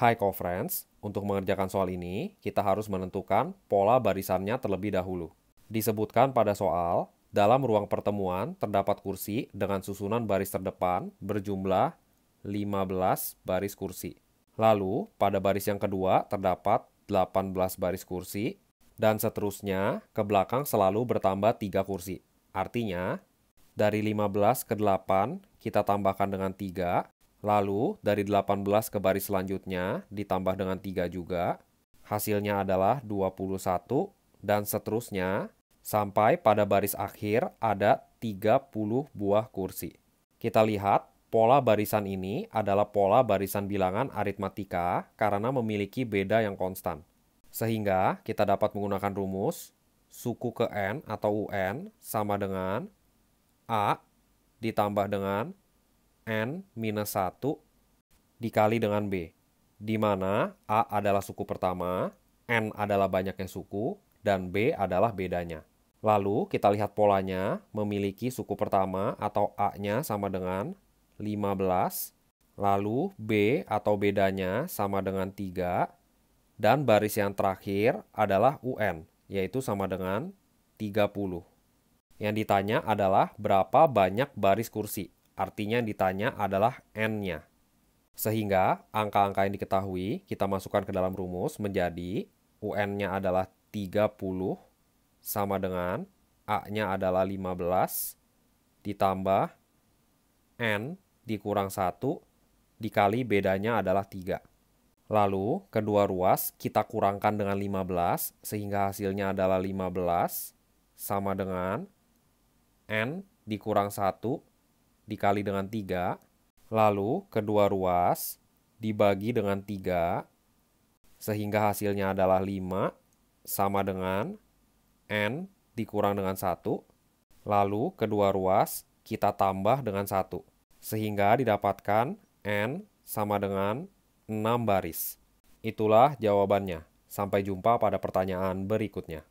Hai co-friends, untuk mengerjakan soal ini, kita harus menentukan pola barisannya terlebih dahulu. Disebutkan pada soal, dalam ruang pertemuan terdapat kursi dengan susunan baris terdepan berjumlah 15 baris kursi. Lalu, pada baris yang kedua terdapat 18 baris kursi, dan seterusnya ke belakang selalu bertambah 3 kursi. Artinya, dari 15 ke 8 kita tambahkan dengan 3, Lalu dari 18 ke baris selanjutnya ditambah dengan 3 juga. Hasilnya adalah 21 dan seterusnya sampai pada baris akhir ada 30 buah kursi. Kita lihat pola barisan ini adalah pola barisan bilangan aritmatika karena memiliki beda yang konstan. Sehingga kita dapat menggunakan rumus suku ke N atau UN sama dengan A ditambah dengan N minus 1 dikali dengan B, di mana A adalah suku pertama, N adalah banyaknya suku, dan B adalah bedanya. Lalu kita lihat polanya memiliki suku pertama atau A-nya sama dengan 15, lalu B atau bedanya sama dengan 3, dan baris yang terakhir adalah UN, yaitu sama dengan 30. Yang ditanya adalah berapa banyak baris kursi artinya yang ditanya adalah n-nya. Sehingga angka-angka yang diketahui kita masukkan ke dalam rumus menjadi UN-nya adalah 30 sama dengan A-nya adalah 15 ditambah N dikurang 1 dikali bedanya adalah 3. Lalu kedua ruas kita kurangkan dengan 15 sehingga hasilnya adalah 15 sama dengan N dikurang 1 dikali dengan 3. Lalu kedua ruas dibagi dengan 3 sehingga hasilnya adalah 5 sama dengan n dikurang dengan 1. Lalu kedua ruas kita tambah dengan 1 sehingga didapatkan n sama dengan 6 baris. Itulah jawabannya. Sampai jumpa pada pertanyaan berikutnya.